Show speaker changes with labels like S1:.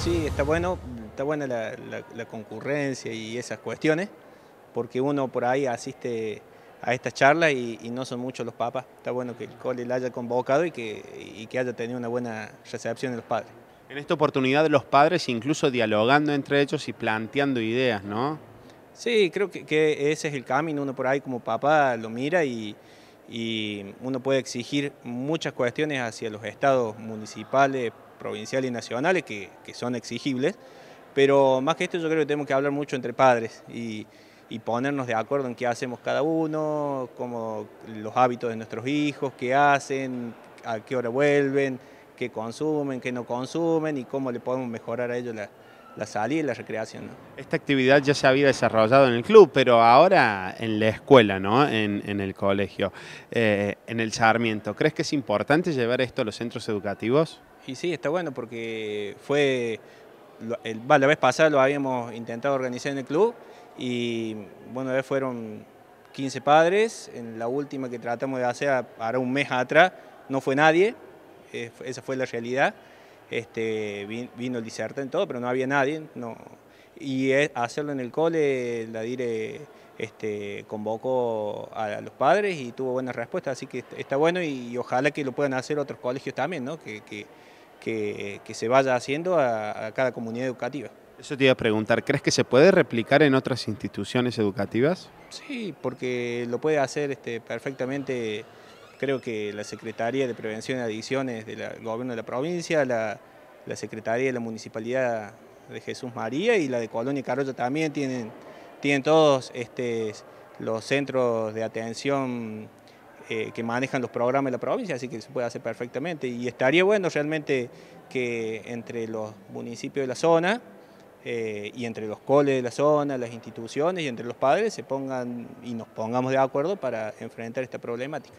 S1: Sí, está bueno, está buena la, concurrencia y esas cuestiones, porque uno por ahí asiste a estas charlas y, no son muchos los papas. Está bueno que el cole la haya convocado y que, haya tenido una buena recepción de los padres.
S2: En esta oportunidad los padres incluso dialogando
S1: entre ellos y planteando ideas, ¿no? Sí, creo que, que ese es el camino, uno por ahí como papá lo mira y, y uno puede exigir muchas cuestiones hacia los estados municipales, provinciales y nacionales que, son exigibles, pero más que esto yo creo que tenemos que hablar mucho entre padres y, ponernos de acuerdo en qué hacemos cada uno, como los hábitos de nuestros hijos, qué hacen, a qué hora vuelven, qué consumen, qué no consumen y cómo le podemos mejorar a ellos la, la salida y la recreación.
S2: Esta actividad ya se había desarrollado en el club, pero ahora en la escuela, ¿no? en, el colegio, eh, en el Sarmiento. ¿Crees que es importante llevar esto a los centros educativos?
S1: Y sí, está bueno porque fue, la vez pasada lo habíamos intentado organizar en el club y bueno, vez fueron 15 padres, en la última que tratamos de hacer ahora un mes atrás no fue nadie, eh, esa fue la realidad este, vino el disertante en todo, pero no había nadie, no. Y hacerlo en el cole, la dire este, convocó a los padres y tuvo buenas respuestas, así que está bueno y, ojalá que lo puedan hacer otros colegios también, ¿no? que, que, que, se vaya haciendo a, cada comunidad educativa.
S2: Eso te iba a preguntar, ¿crees que se puede replicar en otras instituciones educativas?
S1: Sí, porque lo puede hacer este, perfectamente creo que la Secretaría de Prevención de Adicciones del Gobierno de la provincia, la, Secretaría de la Municipalidad de Jesús María y la de Colonia Carolla también tienen, tienen todos este, los centros de atención eh, que manejan los programas de la provincia, así que se puede hacer perfectamente. Y estaría bueno realmente que entre los municipios de la zona eh, y entre los coles de la zona, las instituciones y entre los padres se pongan y nos pongamos de acuerdo para enfrentar esta problemática.